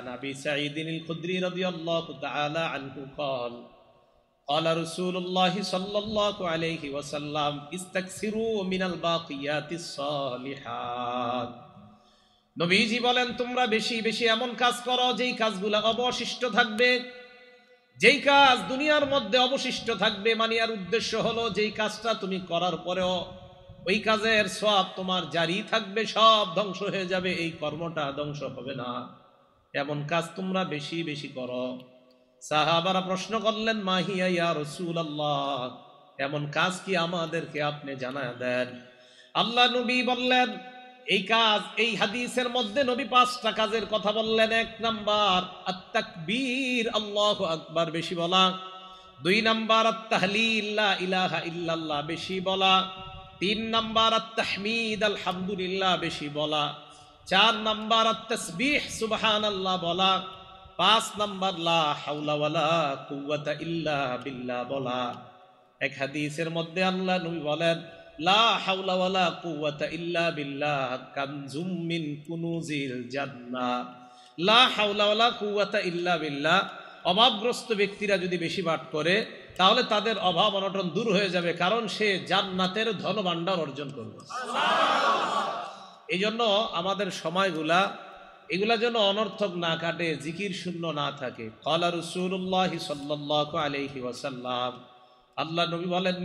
عن سعيد الخدري رضي الله تعالى عنه قال قال رسول الله صلى الله عليه وسلم استكثروا من الباقيات الصالحات নবীজি বলেন তোমরা বেশি বেশি এমন কাজ করো যেই কাজগুলো অবশিষ্ট থাকবে যেই কাজ দুনিয়ার মধ্যে অবশিষ্ট থাকবে মানে আর উদ্দেশ্য হলো যেই কাজটা তুমি করার পরেও ওই কাজের সব তোমার জারি থাকবে সব ধ্বংস হয়ে যাবে এই কর্মটা ধ্বংস হবে না এমন কাজ তোমরা বেশি বেশি করো সাহাবারা প্রশ্ন করলেন মাহিয়া ইয়া রসুল আল্লাহ এমন কাজ কি আমাদেরকে আপনি জানা দেন আল্লাহ নবী বললেন এই কাজ এই হাদিসের মধ্যে নবী পাঁচটা কাজের কথা বললেন এক নাম্বার আত্মাকবীর আল্লাহ আকবার বেশি বলা দুই নাম্বার আত্তাহলিল্লা ইলাহা ইল্লাল্লাহ বেশি বলা তিন নাম্বার আত্মাহমিদ আলহামদুলিল্লাহ বেশি বলা চার নাম্বার সুবহান আল্লাহ বলা পাঁচ নাম্বার লা ইল্লা বিল্লাহ বলা এক হাদিসের মধ্যে আল্লাহ নবী বলেন লা ইল্লা বিল্লাহ লা ইল্লা বিল্লাহ অভাবগ্রস্ত ব্যক্তিরা যদি বেশি পাঠ করে তাহলে তাদের অভাব অনটন দূর হয়ে যাবে কারণ সে জান্নাতের ধনভাণ্ডার অর্জন করবে এই জন্য আমাদের সময়গুলা এগুলা যেন অনর্থক না কাটে জিকির শূন্য না থাকে কলা রসুল্লাহ আলহি ওয়াসাল্লাম আল্লাহ নবী বলেন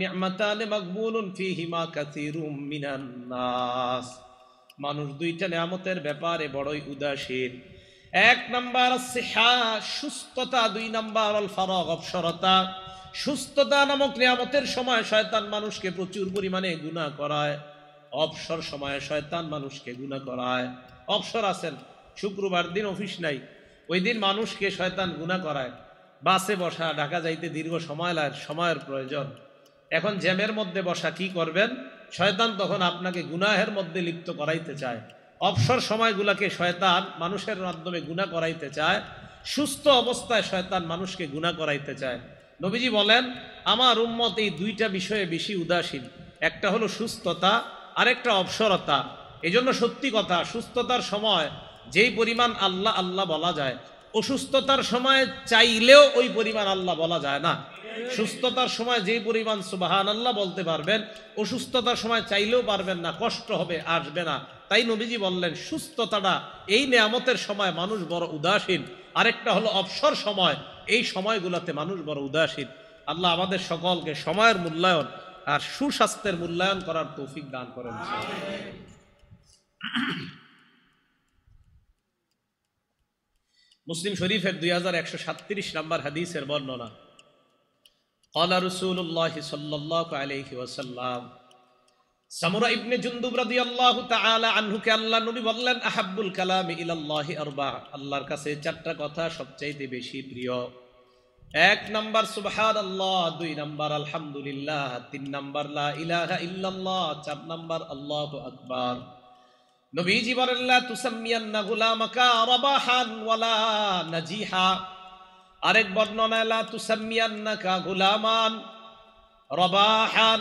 মানুষ দুইটা নিয়ামতের ব্যাপারে বড়ই উদাসীন এক নাম্বার সুস্থতা দুই নাম্বার আল ফারক অবসরতা সুস্থতা নামক নিয়ামতের সময় শয়তান মানুষকে প্রচুর পরিমাণে গুণা করায় অবসর সময়ে শয়তান মানুষকে গুণা করায় অবসর আছেন শুক্রবার দিন অফিস নাই ওই দিন মানুষকে শয়তান গুণা করায় বাসে বসা ঢাকা যাইতে দীর্ঘ সময় লাগে সময়ের প্রয়োজন এখন জ্যামের মধ্যে বসা কি করবেন শয়তান তখন আপনাকে গুনাহের মধ্যে লিপ্ত করাইতে চায় অবসর সময়গুলাকে শয়তান মানুষের মাধ্যমে গুণা করাইতে চায় সুস্থ অবস্থায় শয়তান মানুষকে গুণা করাইতে চায় নবীজি বলেন আমার উম্মত এই দুইটা বিষয়ে বেশি উদাসীন একটা হলো সুস্থতা আরেকটা অবসরতা এজন্য সত্যি কথা সুস্থতার সময় যেই পরিমাণ আল্লাহ আল্লাহ বলা যায় অসুস্থতার সময় চাইলেও ওই পরিমাণ আল্লাহ বলা যায় না সুস্থতার সময় যেই পরিমাণ সুবাহান আল্লাহ বলতে পারবেন অসুস্থতার সময় চাইলেও পারবেন না কষ্ট হবে আসবে না তাই নবীজি বললেন সুস্থতাটা এই নিয়ামতের সময় মানুষ বড় উদাসীন আরেকটা হলো অবসর সময় এই সময়গুলোতে মানুষ বড় উদাসীন আল্লাহ আমাদের সকলকে সময়ের মূল্যায়ন আর সুস্বাস্থ্যের মূল্যায়ন করার তৌফিক দান করেন মুসলিম শরীফের দুই হাজার একশো সাতত্রিশ নাম্বার হাদিসের বর্ণনা কলা রসুল্লাহ সাল্লি ওসাল্লাম সামুরা ইবনে জুন্দুব রাদিয়াল্লাহু তাআলা আনহুকে আল্লাহ নবী বললেন আহাব্বুল কালাম ইলাল্লাহি আরবা আল্লাহর কাছে চারটা কথা সবচাইতে বেশি প্রিয় এক নাম্বার সুবহান আল্লাহ দুই নাম্বার আলহামদুলিল্লাহ তিন নাম্বার লা ইলাহা ইল্লাল্লাহ চার নাম্বার আল্লাহু আকবার নবীজি বলেন লা তুসাম্মিয়ান্না গুলামাকা রাবাহান ওয়ালা নাজিহা আরেক বর্ণনা লা তুসাম্মিয়ান্নাকা গুলামান রবাহান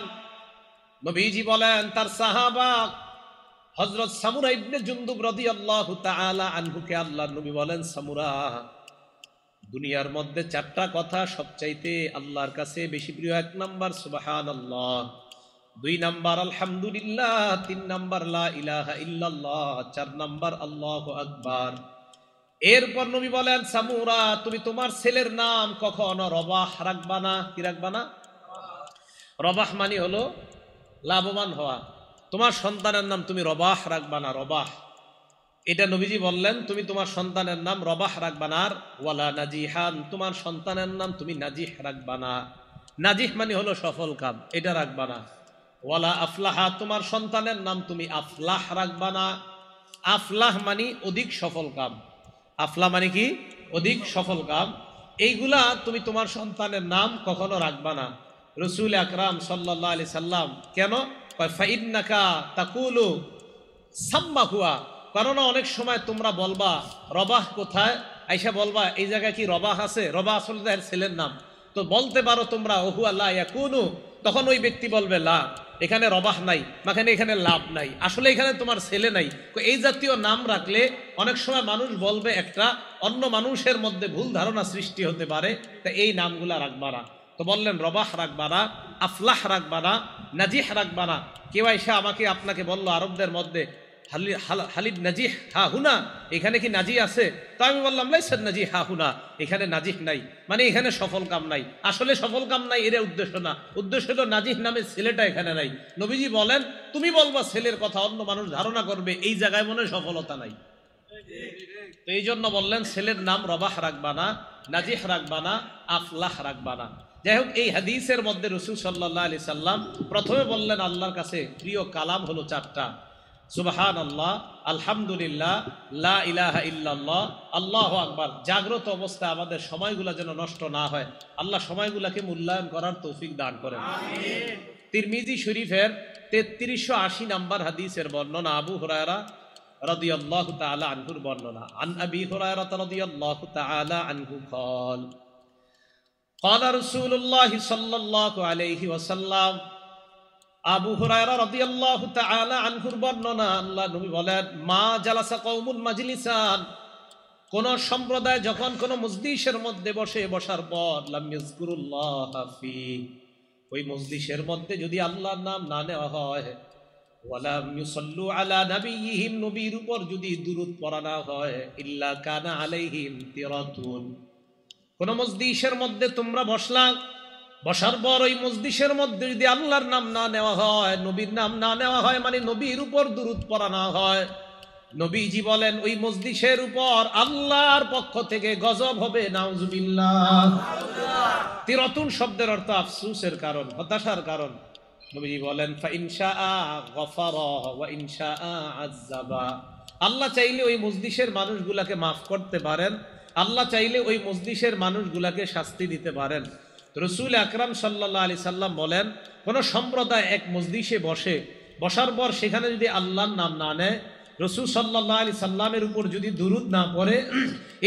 নবীজি বলেন তার সাহাবা হযরত সামুরা ইবনে জুনদুব রাদিয়াল্লাহু তাআলা আনহুকে আল্লাহ নবী বলেন সামুরা দুনিয়ার মধ্যে চারটা কথা সবচাইতে আল্লাহর কাছে বেশি প্রিয় এক নম্বর সুবাহান আল্লাহ দুই নাম্বার আলহামদুলিল্লাহ তিন নাম্বার লা ইলাহা চার নাম্বার আল্লাহ আকবর এরপর নবী বলেন সামুরা তুমি তোমার ছেলের নাম কখনো রবাহ রাখবা না কি রাখবা না রবাহ মানে হলো লাভবান হওয়া তোমার সন্তানের নাম তুমি রবাহ রাখবা না রবাহ এটা নবীজি বললেন তুমি তোমার সন্তানের নাম রবাহ রাখবা না ওয়ালা নাজিহান তোমার সন্তানের নাম তুমি নাজিহ রাখবা না নাজিহ মানে হলো সফল কাম এটা রাখবা না ওয়ালা আফলাহা তোমার সন্তানের নাম তুমি আফলাহ রাখবা না আফলাহ মানে অধিক সফল কাম আফলাহ মানে কি অধিক সফল কাম এইগুলা তুমি তোমার সন্তানের নাম কখনো রাখবা না রসুল আকরাম সাল্লাহ আলি সাল্লাম কেন নাকা তাকুলু সাম্বা হুয়া কেননা অনেক সময় তোমরা বলবা রবাহ কোথায় আইসা বলবা এই জায়গায় কি রবাহ আছে রবা আসলে ছেলের নাম তো বলতে পারো তোমরা ওহু আল্লাহ ইয়াকুনু তখন ওই ব্যক্তি বলবে লা এখানে রবাহ নাই মাখানে এখানে লাভ নাই আসলে এখানে তোমার ছেলে নাই এই জাতীয় নাম রাখলে অনেক সময় মানুষ বলবে একটা অন্য মানুষের মধ্যে ভুল ধারণা সৃষ্টি হতে পারে তা এই নামগুলা রাখবা না তো বললেন রবাহ রাখবা না আফলাহ রাখবা না নাজিহ রাখবা না কেউ এসে আমাকে আপনাকে বললো আরবদের মধ্যে হালিদ নাজিহ হা হুনা এখানে কি নাজি আছে তো আমি বললাম লাইসাদ নাজি হা হুনা এখানে নাজিহ নাই মানে এখানে সফল কাম নাই আসলে সফল কাম নাই এর উদ্দেশ্য না উদ্দেশ্য তো নাজিহ নামের ছেলেটা এখানে নাই নবীজি বলেন তুমি বলবা ছেলের কথা অন্য মানুষ ধারণা করবে এই জায়গায় মনে সফলতা নাই তো এই জন্য বললেন ছেলের নাম রবাহ রাখবা না নাজিহ রাখবা না আফলাহ রাখবা যাই হোক এই হাদিসের মধ্যে রসুল সাল্লাহ আলি সাল্লাম প্রথমে বললেন আল্লাহর কাছে প্রিয় কালাম হলো চারটা সুবাহান আলহামদুলিল্লাহ লা আল্লাহ আকবার জাগ্রত অবস্থা আমাদের সময়গুলো যেন নষ্ট না হয় আল্লাহ সময়গুলোকে মূল্যায়ন করার তৌফিক দান করেন তিরমিজি শরীফের তেত্রিশশো আশি নাম্বার হাদিসের বর্ণনা আবু হরায়রা رضي الله تعالى عنه البرننا عن أبي هريرة رضي الله تعالى عنه قال قال رسول الله صلى الله عليه وسلم আবু হুরায়রা রাদিয়াল্লাহু তাআলা আনহুর বর্ণনা আল্লাহ নবী বলেন মা জালাসা কওমুন মাজলিসান কোন সম্প্রদায় যখন কোন মজলিসের মধ্যে বসে বসার পর লাম ইয়াজকুরুল্লাহ ফি ওই মজলিসের মধ্যে যদি আল্লাহর নাম না নেওয়া হয় ওয়ালাম ইউসাল্লু আলা নাবিয়িহিম নবীর উপর যদি দুরূদ পড়া না হয় ইল্লা কানা আলাইহিম তিরাতুন কোন মজলিসের মধ্যে তোমরা বসলা বসার পর ওই মসজিষের মধ্যে যদি আল্লাহর নাম না নেওয়া হয় নবীর নাম না নেওয়া হয় মানে নবীর উপর দূরত পড়া না হয় নবীজি বলেন ওই মসজিষের উপর আল্লাহর পক্ষ থেকে গজব হবে নাউজুবিল্লাহ তিরতুন শব্দের অর্থ আফসুসের কারণ হতাশার কারণ নবীজি বলেন আল্লাহ চাইলে ওই মসজিষের মানুষগুলাকে মাফ করতে পারেন আল্লাহ চাইলে ওই মসজিষের মানুষগুলাকে শাস্তি দিতে পারেন রসুল আকরাম সাল্লা আলি সাল্লাম বলেন কোনো সম্প্রদায় এক মসজিষে বসে বসার পর সেখানে যদি আল্লাহর নাম না নেয় রসুল সাল্লাহ আলি সাল্লামের উপর যদি দুরুদ না পড়ে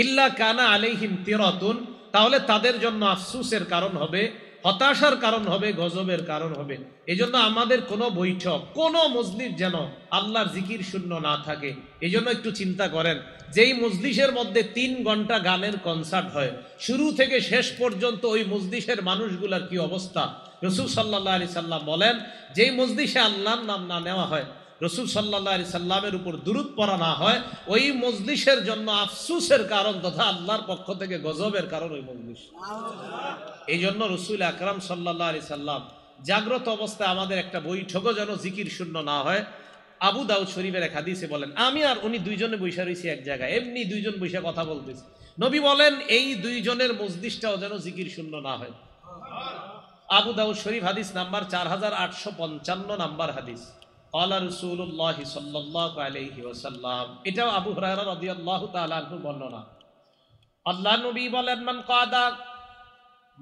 ইল্লা কানা আলিহিম তিরতুন তাহলে তাদের জন্য আফসুসের কারণ হবে হতাশার কারণ হবে গজবের কারণ হবে এজন্য আমাদের কোনো বৈঠক কোনো মজলিস যেন আল্লাহর জিকির শূন্য না থাকে এজন্য একটু চিন্তা করেন যেই মজলিসের মধ্যে তিন ঘন্টা গানের কনসার্ট হয় শুরু থেকে শেষ পর্যন্ত ওই মজলিসের মানুষগুলার কি অবস্থা রসুল সাল্লা আলি সাল্লাম বলেন যেই মজলিসে আল্লাহর নাম না নেওয়া হয় রসুল সাল্লাহ সাল্লামের উপর দূরত পড়া না হয় ওই মজলিসের জন্য আফসুসের কারণ তথা আল্লাহর পক্ষ থেকে গজবের কারণ ওই মজলিস এই জন্য রসুল আকরাম সাল্লাহ আলি সাল্লাম জাগ্রত অবস্থায় আমাদের একটা বৈঠকও যেন জিকির শূন্য না হয় আবু দাউদ শরীফের এক হাদিসে বলেন আমি আর উনি দুইজনে বৈশা রয়েছি এক জায়গায় এমনি দুইজন বৈশে কথা বলতেছি নবী বলেন এই দুইজনের মজলিসটাও যেন জিকির শূন্য না হয় আবু দাউদ শরীফ হাদিস নাম্বার চার হাজার আটশো পঞ্চান্ন নাম্বার হাদিস কলা রসুল্লাহ সাল্লাহ আলহি ওসাল্লাম এটাও আবু হরারা রদি আল্লাহ তালাহু বর্ণনা আল্লাহ নবী বলেন মান কাদা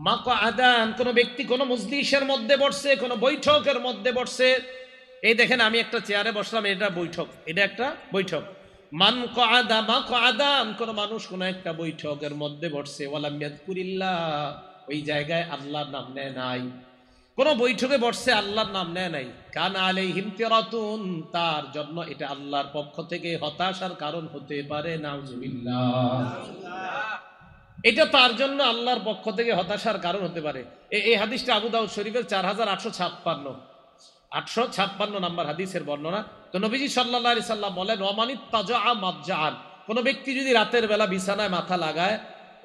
মাকা আদান কোনো ব্যক্তি কোনো মজলিসের মধ্যে বসছে কোনো বৈঠকের মধ্যে বসছে এই দেখেন আমি একটা চেয়ারে বসলাম এটা বৈঠক এটা একটা বৈঠক মান কাদা মা কাদান কোনো মানুষ কোনো একটা বৈঠকের মধ্যে বসছে ওয়ালাম ইয়াদকুরিল্লাহ ওই জায়গায় আল্লাহর নাম নেয় নাই কোন বৈঠকে বসছে আল্লাহর নাম নেয় নাই কান আলে হিমতেরাতুন তার জন্য এটা আল্লাহর পক্ষ থেকে হতাশার কারণ হতে পারে এটা তার জন্য আল্লাহর পক্ষ থেকে হতাশার কারণ হতে পারে এই হাদিসটা আবু দাউদ শরীফের চার হাজার আটশো ছাপ্পান্ন আটশো ছাপ্পান্ন নাম্বার হাদিসের বর্ণনা তো নবীজি সাল্লাহ আলি সাল্লাম বলেন রমানিত তাজা মাবজাহান কোনো ব্যক্তি যদি রাতের বেলা বিছানায় মাথা লাগায়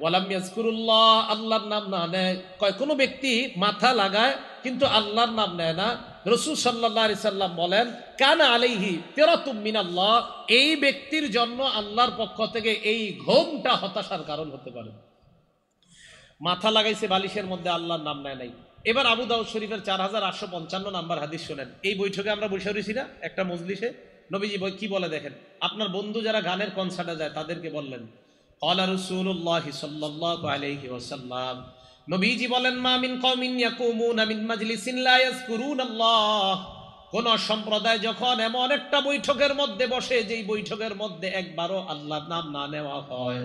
ওয়ালাম ইয়াজকুরুল্লাহ আল্লাহর নাম না নেয় কয় কোনো ব্যক্তি মাথা লাগায় কিন্তু আল্লাহর নাম নেয় না রসুল সাল্লাহ সাল্লাম বলেন কান আলিহি তেরাতুম আল্লাহ এই ব্যক্তির জন্য আল্লাহর পক্ষ থেকে এই ঘোমটা হতাশার কারণ হতে পারে মাথা লাগাইছে বালিশের মধ্যে আল্লাহর নাম নেয় নাই এবার আবু দাউদ শরীফের চার হাজার আটশো পঞ্চান্ন নাম্বার হাদিস শোনেন এই বৈঠকে আমরা বসে রয়েছি না একটা মজলিসে নবীজি বই কি বলে দেখেন আপনার বন্ধু যারা গানের কনসার্টে যায় তাদেরকে বললেন কলা রসুল্লাহ সাল্লাহ আলহি ওসাল্লাম নবীজি বলেন মা মিন কওমিন ইয়াকুমুন মিন মাজলিসিন লা ইয়াজকুরুনাল্লাহ কোন সম্প্রদায় যখন এমন একটা বৈঠকের মধ্যে বসে যেই বৈঠকের মধ্যে একবারও আল্লাহর নাম না নেওয়া হয়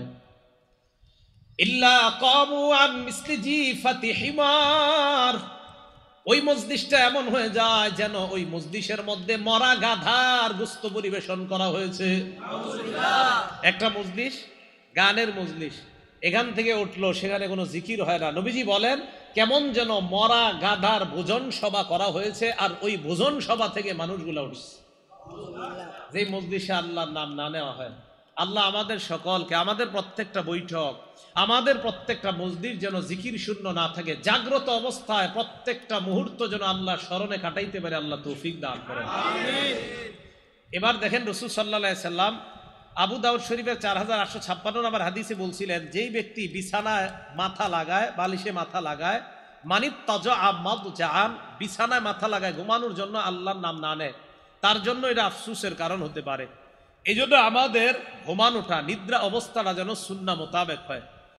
ইল্লা কামু আন মিসলি জিফাতি হিমার ওই মজলিসটা এমন হয়ে যায় যেন ওই মজলিসের মধ্যে মরা গাধার গুস্ত পরিবেশন করা হয়েছে একটা মজলিস গানের মজলিস এখান থেকে উঠলো সেখানে কোনো জিকির হয় না নবীজি বলেন কেমন যেন মরা গাধার ভোজন সভা করা হয়েছে আর ওই ভোজন সভা থেকে মানুষগুলো উঠছে যে মজলিসে আল্লাহর নাম না নেওয়া হয় আল্লাহ আমাদের সকলকে আমাদের প্রত্যেকটা বৈঠক আমাদের প্রত্যেকটা মসজিদ যেন জিকির শূন্য না থাকে জাগ্রত অবস্থায় প্রত্যেকটা মুহূর্ত যেন আল্লাহ স্মরণে কাটাইতে পারে আল্লাহ তৌফিক দান করেন এবার দেখেন রসুল সাল্লা সাল্লাম আবু দাউদ শরীফের চার হাজার আটশো ছাপ্পান্ন নম্বর হাদিসে বলছিলেন যেই ব্যক্তি বিছানায় মাথা লাগায় বালিশে মাথা লাগায় মানিত তাজ বিছানায় মাথা লাগায় ঘুমানোর জন্য আল্লাহর নাম না নেয় তার জন্য এটা আফসুসের কারণ হতে পারে এই আমাদের ঘুমানোটা নিদ্রা অবস্থাটা যেন সুন্না মোতাবেক হয়